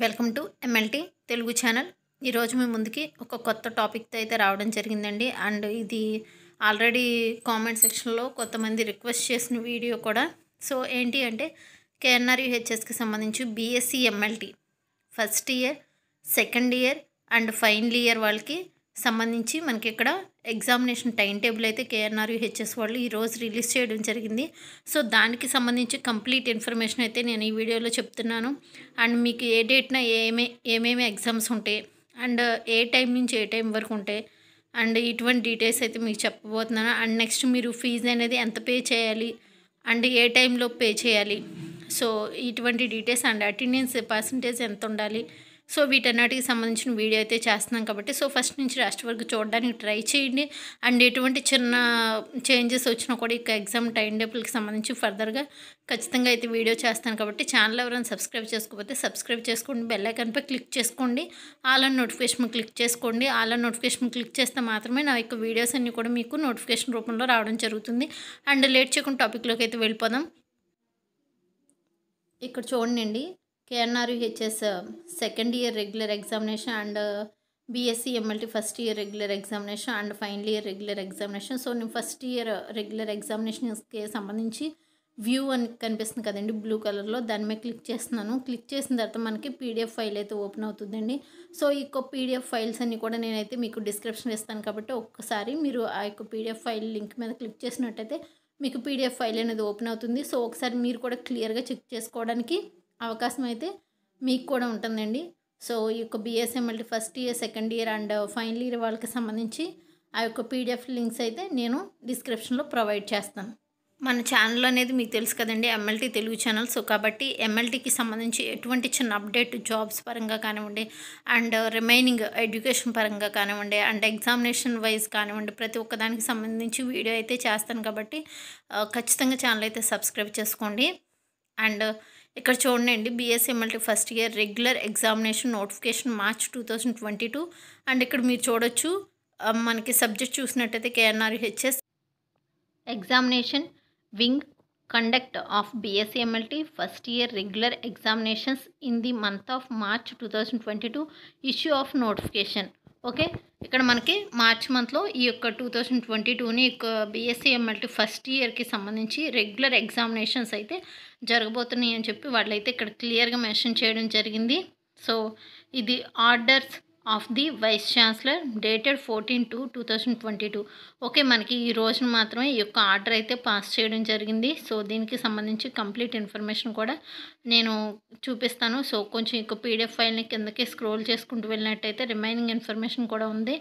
welcome to MLT Telugu channel ఈరోజు మీ ముందుకి ఒక కొత్త టాపిక్తో అయితే రావడం జరిగిందండి అండ్ ఇది ఆల్రెడీ కామెంట్ సెక్షన్లో కొంతమంది రిక్వెస్ట్ చేసిన వీడియో కూడా సో ఏంటి అంటే కేఎన్ఆర్యుహెచ్ఎస్కి సంబంధించి BSc MLT first year second year and final year వాళ్ళకి సంబంధించి మనకి ఇక్కడ ఎగ్జామినేషన్ టైం టేబుల్ అయితే కేఎన్ఆర్ హెచ్ఎస్ వాళ్ళు ఈరోజు రిలీజ్ చేయడం జరిగింది సో దానికి సంబంధించి కంప్లీట్ ఇన్ఫర్మేషన్ అయితే నేను ఈ వీడియోలో చెప్తున్నాను అండ్ మీకు ఏ డేట్న ఏమే ఏమేమి ఎగ్జామ్స్ ఉంటాయి అండ్ ఏ టైం నుంచి ఏ టైం వరకు ఉంటాయి అండ్ ఇటువంటి డీటెయిల్స్ అయితే మీకు చెప్పబోతున్నాను అండ్ నెక్స్ట్ మీరు ఫీజు అనేది ఎంత పే చేయాలి అండ్ ఏ టైంలో పే చేయాలి సో ఇటువంటి డీటెయిల్స్ అండ్ అటెండెన్స్ పర్సంటేజ్ ఎంత ఉండాలి సో వీటన్నిటికి సంబంధించిన వీడియో అయితే చేస్తున్నాం కాబట్టి సో ఫస్ట్ నుంచి లాస్ట్ వరకు చూడడానికి ట్రై చేయండి అండ్ ఎటువంటి చిన్న చేంజెస్ వచ్చినా కూడా ఇక ఎగ్జామ్ టైం టేబుల్కి సంబంధించి ఫర్దర్గా ఖచ్చితంగా అయితే వీడియో చేస్తాను కాబట్టి ఛానల్ ఎవరైనా సబ్స్క్రైబ్ చేసుకోకపోతే సబ్స్క్రైబ్ చేసుకోండి బెల్ ఐకాన్పై క్లిక్ చేసుకోండి ఆల్ అండ్ నోటిఫికేషన్ క్లిక్ చేసుకోండి ఆల్ నోటిఫికేషన్ క్లిక్ చేస్తే మాత్రమే నా యొక్క వీడియోస్ అన్నీ కూడా మీకు నోటిఫికేషన్ రూపంలో రావడం జరుగుతుంది అండ్ లేట్ చేయకుండా టాపిక్లోకి అయితే వెళ్ళిపోదాం ఇక్కడ చూడండి KNRUHS second year regular examination and BSc MLT first year regular examination and final year regular examination so నేను ఫస్ట్ ఇయర్ రెగ్యులర్ ఎగ్జామినేషన్స్కి సంబంధించి వ్యూ అని కనిపిస్తుంది కదండి బ్లూ కలర్లో దాని మీద క్లిక్ చేస్తున్నాను క్లిక్ చేసిన తర్వాత మనకి పీడిఎఫ్ ఫైల్ అయితే ఓపెన్ అవుతుందండి సో ఈ యొక్క పీడిఎఫ్ ఫైల్స్ అన్నీ కూడా నేనైతే మీకు డిస్క్రిప్షన్ ఇస్తాను కాబట్టి ఒక్కసారి మీరు ఆ యొక్క పీడిఎఫ్ ఫైల్ లింక్ మీద క్లిక్ చేసినట్టయితే మీకు పీడిఎఫ్ ఫైల్ అనేది ఓపెన్ అవుతుంది సో ఒకసారి మీరు కూడా క్లియర్గా చెక్ చేసుకోవడానికి అవకాశం అయితే మీకు కూడా ఉంటుందండి సో ఈ యొక్క BSMLT first year second year and final year వాళ్ళకి సంబంధించి ఆ యొక్క పీడిఎఫ్ లింక్స్ అయితే నేను డిస్క్రిప్షన్లో ప్రొవైడ్ చేస్తాను మన ఛానల్ అనేది మీకు తెలుసు కదండి ఎమ్మెల్టీ తెలుగు ఛానల్ సో కాబట్టి ఎమ్మెల్టీకి సంబంధించి ఎటువంటి చిన్న అప్డేట్ జాబ్స్ పరంగా కానివ్వండి అండ్ రిమైనింగ్ ఎడ్యుకేషన్ పరంగా కానివ్వండి అండ్ ఎగ్జామినేషన్ వైజ్ కానివ్వండి ప్రతి ఒక్కదానికి సంబంధించి వీడియో అయితే చేస్తాను కాబట్టి ఖచ్చితంగా ఛానల్ అయితే సబ్స్క్రైబ్ చేసుకోండి అండ్ ఇక్కడ చూడండి BSc first year regular examination notification March two thousand twenty two and ఇక్కడ మీరు చూడొచ్చు మనకి సబ్జెక్ట్ చూసినట్టయితే KNR HS examination wing conduct of BSc MLT first year regular examinations in the month of March two thousand twenty two issue of notification okay ఇక్కడ మనకి March మంత్లో ఈ యొక్క టూ థౌజండ్ ట్వంటీ టూని బీఎస్సీ ఎంఎల్టీ ఫస్ట్ ఇయర్కి సంబంధించి regular examinations అయితే జరగబోతున్నాయి అని చెప్పి వాళ్ళైతే ఇక్కడ క్లియర్గా మెన్షన్ చేయడం జరిగింది సో ఇది orders of the vice chancellor dated fourteen two two thousand twenty two okay మనకి ఈ రోజున మాత్రమే ఈ యొక్క ఆర్డర్ అయితే పాస్ చేయడం జరిగింది సో దీనికి సంబంధించి కంప్లీట్ ఇన్ఫర్మేషన్ కూడా నేను చూపిస్తాను సో కొంచెం ఇక పీడిఎఫ్ ఫైల్ని కిందకి స్క్రోల్ చేసుకుంటూ వెళ్ళినట్టయితే రిమైనింగ్ ఇన్ఫర్మేషన్ కూడా ఉంది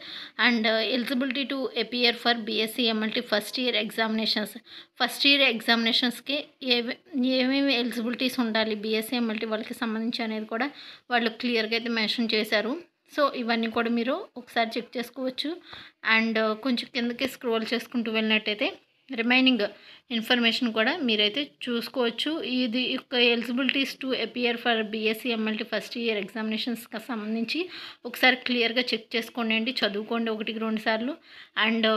and eligibility to appear for BSc MLT first year examinations first year ఎగ్జామినేషన్స్కి ఏవి ఏమేమి ఎలిజిబిలిటీస్ ఉండాలి బీఎస్సీ ఎంఎల్టీ వాళ్ళకి సంబంధించి అనేది కూడా వాళ్ళు క్లియర్గా అయితే మెన్షన్ చేశారు సో ఇవన్నీ కూడా మీరు ఒకసారి చెక్ చేసుకోవచ్చు అండ్ కొంచెం కిందకి స్క్రోల్ చేసుకుంటూ వెళ్ళినట్టయితే రిమైనింగ్ ఇన్ఫర్మేషన్ కూడా మీరైతే చూసుకోవచ్చు ఇది యొక్క eligibilities to appear for BSc MLT first year ఎగ్జామినేషన్స్కి సంబంధించి ఒకసారి క్లియర్గా చెక్ చేసుకోండి అండి చదువుకోండి ఒకటికి రెండు సార్లు and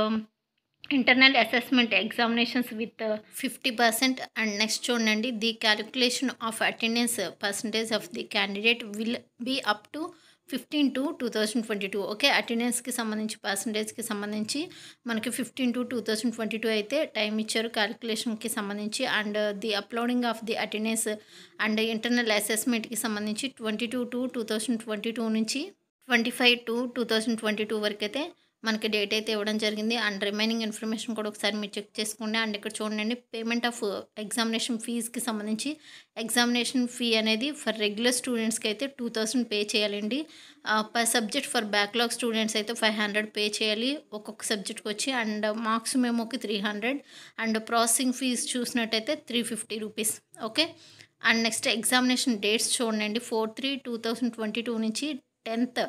internal assessment examinations with fifty percent and next చూడండి the calculation of attendance percentage of the candidate will be up to fifteen two two thousand twenty two okay అటెండెన్స్కి సంబంధించి పర్సంటేజ్కి సంబంధించి మనకి fifteen two two thousand twenty two అయితే time ఇచ్చారు క్యాలిక్యులేషన్కి సంబంధించి and the uploading of the attendance and internal అసెస్మెంట్కి సంబంధించి twenty two two two thousand twenty two నుంచి twenty five to two thousand twenty two వరకు అయితే మనకి డేట్ అయితే ఇవ్వడం జరిగింది అండ్ రిమైనింగ్ ఇన్ఫర్మేషన్ కూడా ఒకసారి మీరు చెక్ చేసుకోండి అండ్ ఇక్కడ చూడండి పేమెంట్ ఆఫ్ ఎగ్జామినేషన్ ఫీజ్కి సంబంధించి ఎగ్జామినేషన్ ఫీ అనేది ఫర్ రెగ్యులర్ స్టూడెంట్స్కి అయితే టూ థౌసండ్ పే చేయాలండి per subject for backlog students అయితే ఫైవ్ హండ్రెడ్ పే చేయాలి ఒక్కొక్క సబ్జెక్ట్కి వచ్చి అండ్ మార్క్స్ మేమోకి three hundred and processing fee చూసినట్టయితే three fifty rupees okay and next examination dates చూడండి four three two thousand twenty two నుంచి టెన్త్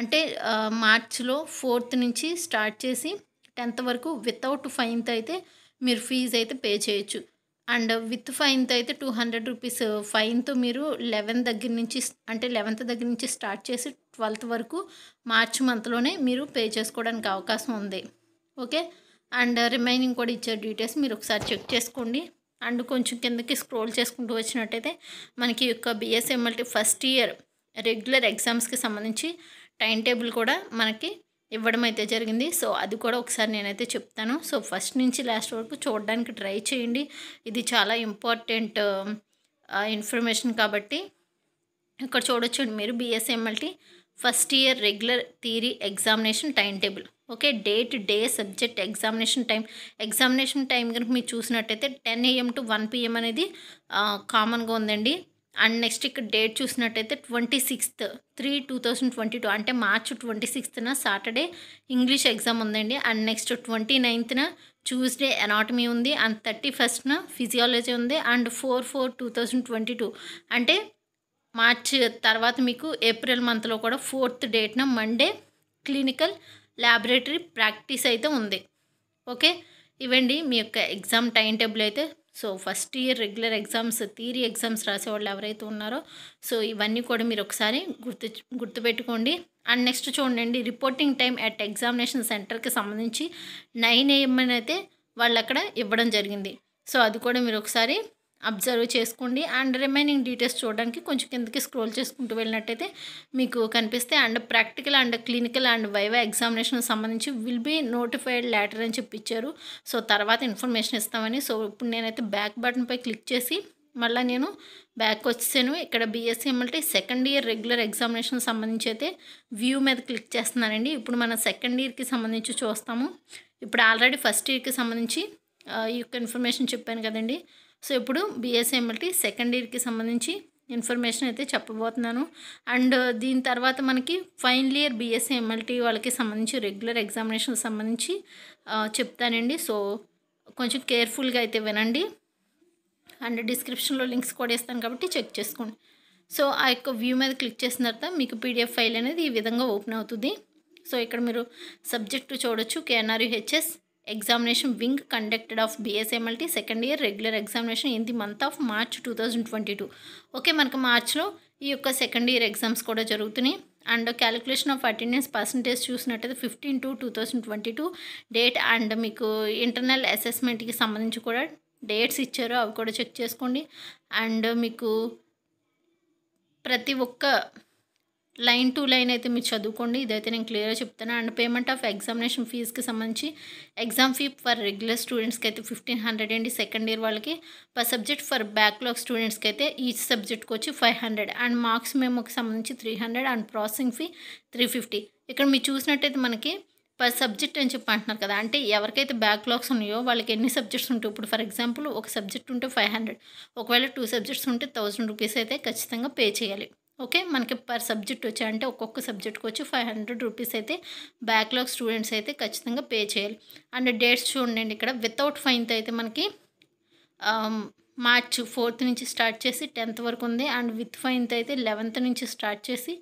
అంటే మార్చిలో ఫోర్త్ నుంచి స్టార్ట్ చేసి టెన్త్ వరకు వితౌట్ ఫైన్త్ అయితే మీరు ఫీజు అయితే పే చేయొచ్చు అండ్ విత్ ఫైన్త్ అయితే టూ హండ్రెడ్ రూపీస్ ఫైన్తో మీరు లెవెన్ దగ్గర నుంచి అంటే లెవెన్త్ దగ్గర నుంచి స్టార్ట్ చేసి ట్వెల్త్ వరకు మార్చ్ మంత్లోనే మీరు పే చేసుకోవడానికి అవకాశం ఉంది ఓకే అండ్ రిమైనింగ్ కూడా ఇచ్చే డీటెయిల్స్ మీరు ఒకసారి చెక్ చేసుకోండి అండ్ కొంచెం కిందకి స్క్రోల్ చేసుకుంటూ వచ్చినట్టయితే మనకి యొక్క బిఎస్ఎంఎల్టీ ఫస్ట్ ఇయర్ రెగ్యులర్ ఎగ్జామ్స్కి సంబంధించి టైం టేబుల్ కూడా మనకి ఇవ్వడం అయితే జరిగింది సో అది కూడా ఒకసారి నేనైతే చెప్తాను సో ఫస్ట్ నుంచి లాస్ట్ వరకు చూడడానికి ట్రై చేయండి ఇది చాలా ఇంపార్టెంట్ ఇన్ఫర్మేషన్ కాబట్టి ఇక్కడ చూడొచ్చండి మీరు BSMLT first year regular theory examination time table okay day to day subject examination time examination time కనుక మీరు చూసినట్టయితే ten AM to one PM అనేది కామన్గా ఉందండి అండ్ నెక్స్ట్ ఇక్కడ డేట్ చూసినట్టయితే twenty sixth three two thousand twenty two అంటే March twenty సిక్స్త్న సాటర్డే ఇంగ్లీష్ ఎగ్జామ్ ఉందండి అండ్ నెక్స్ట్ ట్వంటీ నైన్త్న ట్యూస్డే ఎనాటమీ ఉంది అండ్ థర్టీ ఫస్ట్న ఫిజియాలజీ ఉంది and four four two thousand twenty two అంటే మార్చ్ తర్వాత మీకు ఏప్రిల్ మంత్లో కూడా ఫోర్త్ డేట్న మండే క్లినికల్ ల్యాబొరేటరీ ప్రాక్టీస్ అయితే ఉంది ఓకే ఇవండి మీ యొక్క ఎగ్జామ్ టైం టేబుల్ అయితే so first year regular exams theory exams రాసేవాళ్ళు ఎవరైతే ఉన్నారో సో ఇవన్నీ కూడా మీరు ఒకసారి గుర్తు గుర్తుపెట్టుకోండి అండ్ నెక్స్ట్ చూడండి రిపోర్టింగ్ టైం అట్ ఎగ్జామినేషన్ సెంటర్కి సంబంధించి నైన్ ఏఎం అని అయితే వాళ్ళు అక్కడ ఇవ్వడం జరిగింది సో అది కూడా మీరు ఒకసారి అబ్జర్వ్ చేసుకోండి అండ్ రిమైనింగ్ డీటెయిల్స్ చూడడానికి కొంచెం కిందకి స్క్రోల్ చేసుకుంటూ వెళ్ళినట్టయితే మీకు కనిపిస్తే and practical and clinical and viva examination సంబంధించి విల్ బీ నోటిఫైడ్ లెటర్ అని చెప్పించారు సో తర్వాత ఇన్ఫర్మేషన్ ఇస్తామని సో ఇప్పుడు నేనైతే బ్యాక్ బటన్పై క్లిక్ చేసి మళ్ళీ నేను బ్యాక్ వచ్చేసాను ఇక్కడ BSc MLT second year regular examination సంబంధించి అయితే వ్యూ మీద క్లిక్ చేస్తున్నానండి ఇప్పుడు మన సెకండ్ ఇయర్కి సంబంధించి చూస్తాము ఇప్పుడు ఆల్రెడీ ఫస్ట్ ఇయర్కి సంబంధించి ఈ యొక్క ఇన్ఫర్మేషన్ చెప్పాను కదండి సో ఇప్పుడు బిఎస్ఎంఎల్టీ సెకండ్ ఇయర్కి సంబంధించి ఇన్ఫర్మేషన్ అయితే చెప్పబోతున్నాను అండ్ దీని తర్వాత మనకి ఫైనల్ ఇయర్ బిఎస్ఎంఎల్టీ వాళ్ళకి సంబంధించి రెగ్యులర్ ఎగ్జామినేషన్ సంబంధించి చెప్తానండి సో కొంచెం కేర్ఫుల్గా అయితే వినండి అండ్ డిస్క్రిప్షన్లో లింక్స్ కూడా ఇస్తాను కాబట్టి చెక్ చేసుకోండి సో ఆ యొక్క వ్యూ మీద క్లిక్ చేసిన తర్వాత మీకు పీడిఎఫ్ ఫైల్ అనేది ఈ విధంగా ఓపెన్ అవుతుంది సో ఇక్కడ మీరు సబ్జెక్టు చూడొచ్చు KNRUHS examination wing conducted of BSMLT second year regular examination in the month of March two thousand twenty two okay మనకు మార్చ్లో ఈ యొక్క సెకండ్ ఇయర్ ఎగ్జామ్స్ కూడా జరుగుతున్నాయి and calculation of attendance percentage చూసినట్టయితే fifteen two two thousand twenty two date and మీకు internal అసెస్మెంట్కి సంబంధించి కూడా డేట్స్ ఇచ్చారు అవి కూడా చెక్ చేసుకోండి అండ్ మీకు ప్రతి ఒక్క లైన్ టు లైన్ అయితే మీరు చదువుకోండి ఇదైతే నేను క్లియర్గా చెప్తాను అండ్ పేమెంట్ ఆఫ్ ఎగ్జామినేషన్ ఫీజుకి సంబంధించి ఎగ్జామ్ ఫీ ఫర్ రెగ్యులర్ స్టూడెంట్స్కి అయితే ఫిఫ్టీన్ హండ్రెడ్ అండి సెకండ్ ఇయర్ వాళ్ళకి పర్ సబ్జెక్ట్ ఫర్ బ్యాక్లాగ్ స్టూడెంట్స్కి అయితే ఈచ్ సబ్జెక్ట్కి వచ్చి ఫైవ్ హండ్రెడ్ అండ్ మార్క్స్ మేముకి సంబంధించి three hundred and processing fee three fifty ఇక్కడ మీరు చూసినట్టయితే మనకి పర్ సబ్జెక్ట్ అని చెప్పి అంటున్నారు కదా అంటే ఎవరికైతే బ్యాక్లాగ్స్ ఉన్నాయో వాళ్ళకి ఎన్ని సబ్జెక్ట్స్ ఉంటాయి ఇప్పుడు ఫర్ ఎగ్జాంపుల్ ఒక సబ్జెక్ట్ ఉంటే ఫైవ్ హండ్రెడ్ ఒకవేళ టూ సబ్జెక్ట్స్ ఉంటే థౌసండ్ రూపీస్ అయితే ఖచ్చితంగా పే చేయాలి ఓకే మనకి పర్ సబ్జెక్ట్ వచ్చి అంటే ఒక్కొక్క సబ్జెక్ట్కి వచ్చి ఫైవ్ హండ్రెడ్ రూపీస్ అయితే బ్యాక్లాగ్ స్టూడెంట్స్ అయితే ఖచ్చితంగా పే చేయాలి అండ్ డేట్స్ చూడండి ఇక్కడ వితౌట్ ఫైన్తో అయితే మనకి మార్చ్ ఫోర్త్ నుంచి స్టార్ట్ చేసి టెన్త్ వరకు ఉంది అండ్ విత్ ఫైన్త్ అయితే లెవెన్త్ నుంచి స్టార్ట్ చేసి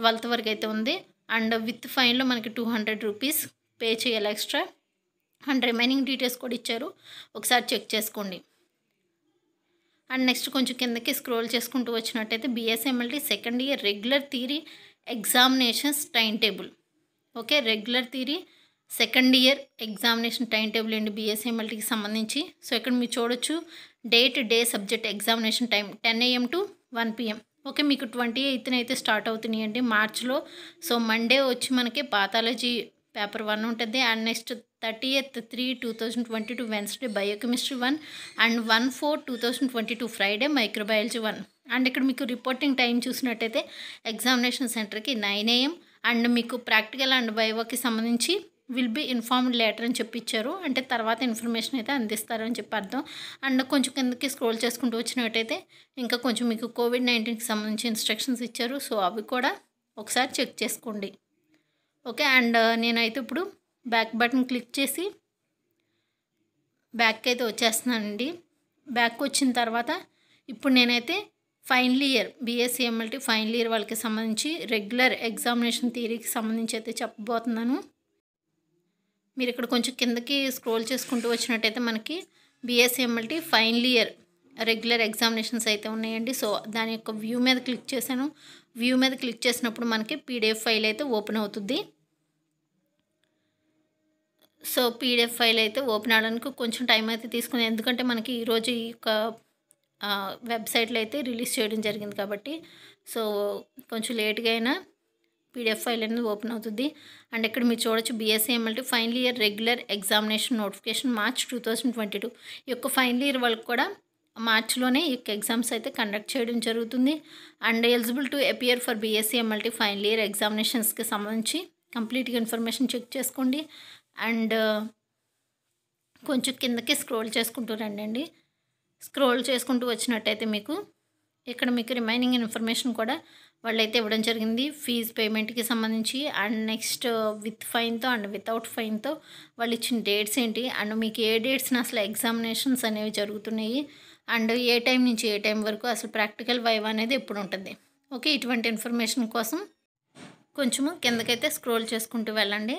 ట్వెల్త్ వరకు అయితే ఉంది అండ్ విత్ ఫైన్లో మనకి టూ హండ్రెడ్ రూపీస్ పే చేయాలి ఎక్స్ట్రా అండ్ రిమైనింగ్ డీటెయిల్స్ కూడా ఇచ్చారు ఒకసారి చెక్ చేసుకోండి అండ్ నెక్స్ట్ కొంచెం కిందకి స్క్రోల్ చేసుకుంటూ వచ్చినట్టయితే BSMLT second year regular theory examinations time table okay regular theory second year examination time table అండి బిఎస్ఎంఎల్టీకి సంబంధించి సో ఇక్కడ మీరు చూడొచ్చు date day subject examination time ten AM to one PM okay మీకు ట్వంటీ ఎయిత్న అయితే స్టార్ట్ అవుతున్నాయండి మార్చ్లో సో మండే వచ్చి మనకి పాథాలజీ పేపర్ వన్ ఉంటుంది and next thirtieth three two thousand twenty two Wednesday biochemistry one and one four two thousand twenty two Friday microbiology one and ఇక్కడ మీకు రిపోర్టింగ్ టైం చూసినట్టయితే ఎగ్జామినేషన్ సెంటర్కి nine AM and మీకు practical and బయోకి సంబంధించి will be informed letter అని చెప్పించారు అంటే తర్వాత ఇన్ఫర్మేషన్ అయితే అందిస్తారని చెప్పి అర్థం అండ్ కొంచెం కిందకి స్క్రోల్ చేసుకుంటూ వచ్చినట్టయితే ఇంకా కొంచెం మీకు కోవిడ్ నైన్టీన్కి సంబంధించి ఇన్స్ట్రక్షన్స్ ఇచ్చారు సో అవి కూడా ఒకసారి చెక్ చేసుకోండి ఓకే అండ్ నేనైతే ఇప్పుడు బ్యాక్ బటన్ క్లిక్ చేసి బ్యాక్ అయితే వచ్చేస్తున్నానండి బ్యాక్ వచ్చిన తర్వాత ఇప్పుడు నేనైతే final year BSc e final year వాళ్ళకి సంబంధించి రెగ్యులర్ ఎగ్జామినేషన్ థియరీకి సంబంధించి అయితే చెప్పబోతున్నాను మీరు ఇక్కడ కొంచెం కిందకి స్క్రోల్ చేసుకుంటూ వచ్చినట్టయితే మనకి BSc MLT e final year regular examinations అయితే ఉన్నాయండి సో దాని యొక్క వ్యూ మీద క్లిక్ చేశాను వ్యూ మీద క్లిక్ చేసినప్పుడు మనకి పీడిఎఫ్ ఫైల్ అయితే ఓపెన్ అవుతుంది సో పీడిఎఫ్ ఫైల్ అయితే ఓపెన్ అవ్వడానికి కొంచెం టైం అయితే తీసుకుని ఎందుకంటే మనకి ఈరోజు ఈ యొక్క వెబ్సైట్లో అయితే రిలీజ్ చేయడం జరిగింది కాబట్టి సో కొంచెం లేట్గా అయినా పీడిఎఫ్ ఫైల్ అనేది ఓపెన్ అవుతుంది అండ్ ఇక్కడ మీరు చూడొచ్చు BSc MLT final year regular examination notification March two thousand twenty two ఈ యొక్క ఫైనల్ ఇయర్ వాళ్ళకి కూడా మార్చ్లోనే ఈ ఎగ్జామ్స్ అయితే కండక్ట్ చేయడం జరుగుతుంది and eligible to appear for BSc MLT final year ఎగ్జామినేషన్స్కి సంబంధించి కంప్లీట్గా ఇన్ఫర్మేషన్ చెక్ చేసుకోండి అండ్ కొంచెం కిందకి స్క్రోల్ చేసుకుంటూ రండి స్క్రోల్ చేసుకుంటూ వచ్చినట్టయితే మీకు ఇక్కడ మీకు రిమైనింగ్ ఇన్ఫర్మేషన్ కూడా వాళ్ళైతే ఇవ్వడం జరిగింది ఫీజు పేమెంట్కి సంబంధించి అండ్ నెక్స్ట్ విత్ ఫైన్తో అండ్ వితౌట్ ఫైన్తో వాళ్ళు ఇచ్చిన డేట్స్ ఏంటి అండ్ మీకు ఏ డేట్స్ని అసలు ఎగ్జామినేషన్స్ అనేవి జరుగుతున్నాయి అండ్ ఏ టైం నుంచి ఏ టైం వరకు అసలు ప్రాక్టికల్ వైవ్ అనేది ఎప్పుడు ఉంటుంది ఓకే ఇటువంటి ఇన్ఫర్మేషన్ కోసం కొంచెము కిందకైతే స్క్రోల్ చేసుకుంటూ వెళ్ళండి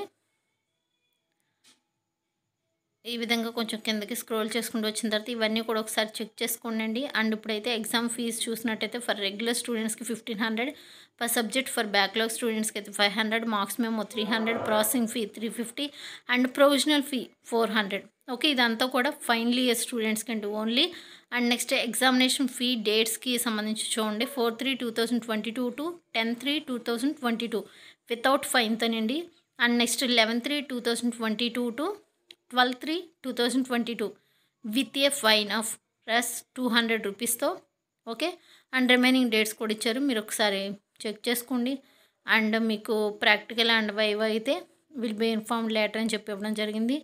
ఈ విధంగా కొంచెం కిందకి స్క్రోల్ చేసుకుంటూ వచ్చిన తర్వాత ఇవన్నీ కూడా ఒకసారి చెక్ చేసుకోండి అండ్ ఇప్పుడైతే ఎగ్జామ్ ఫీజు చూసినట్టయితే ఫర్ రెగ్యులర్ స్టూడెంట్స్కి fifteen hundred per subject for backlog స్టూడెంట్స్కి అయితే five hundred marks memo three hundred processing fee three fifty and provisional fee four hundred okay ఇదంతా కూడా ఫైనల్ ఇయర్ స్టూడెంట్స్కి అండి only and next examination fee డేట్స్కి సంబంధించి చూడండి four three two thousand twenty two to ten three two thousand twenty two without fine తనండి and next eleven three two thousand twenty two to twelve three two thousand twenty two with a fine of plus two hundred రూపీస్తో okay and remaining dates కూడా ఇచ్చారు మీరు ఒకసారి check చేసుకోండి and మీకు practical and viva అయితే will be inform letter అని చెప్పి ఇవ్వడం జరిగింది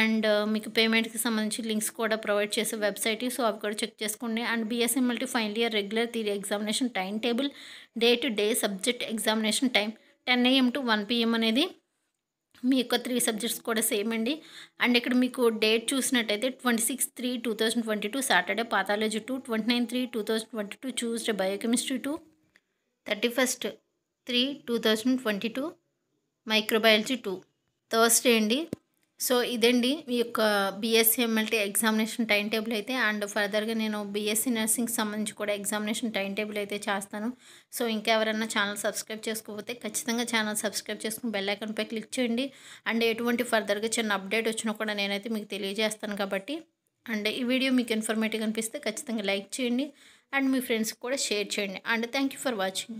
అండ్ మీకు పేమెంట్కి సంబంధించి లింక్స్ కూడా ప్రొవైడ్ చేసే వెబ్సైట్ సో అవి కూడా చెక్ చేసుకోండి and BSMLT final year regular theory examination time table day to day subject examination time ten AM to one PM అనేది మీ యొక్క త్రీ సబ్జెక్ట్స్ కూడా సేమ్ అండి అండ్ ఇక్కడ మీకు డేట్ చూసినట్టయితే twenty six three two thousand twenty two Saturday pathology two twenty nine three two thousand twenty two Tuesday biochemistry two thirty first three two thousand twenty two microbiology two Thursday అండి so ఇదండి మీ యొక్క BSc MLT examination time table అయితే and ఫర్దర్గా నేను BSc నర్సింగ్కి సంబంధించి కూడా examination time table అయితే చేస్తాను సో ఇంకా ఎవరైనా ఛానల్ సబ్స్క్రైబ్ చేసుకోకపోతే ఖచ్చితంగా ఛానల్ సబ్స్క్రైబ్ చేసుకుని బెల్ ఐకన్పై క్లిక్ చేయండి అండ్ ఎటువంటి ఫర్దర్గా చిన్న అప్డేట్ వచ్చినా కూడా నేనైతే మీకు తెలియజేస్తాను కాబట్టి అండ్ ఈ వీడియో మీకు ఇన్ఫర్మేటివ్ అనిపిస్తే ఖచ్చితంగా లైక్ చేయండి అండ్ మీ ఫ్రెండ్స్కి కూడా షేర్ చేయండి అండ్ థ్యాంక్ ఫర్ వాచింగ్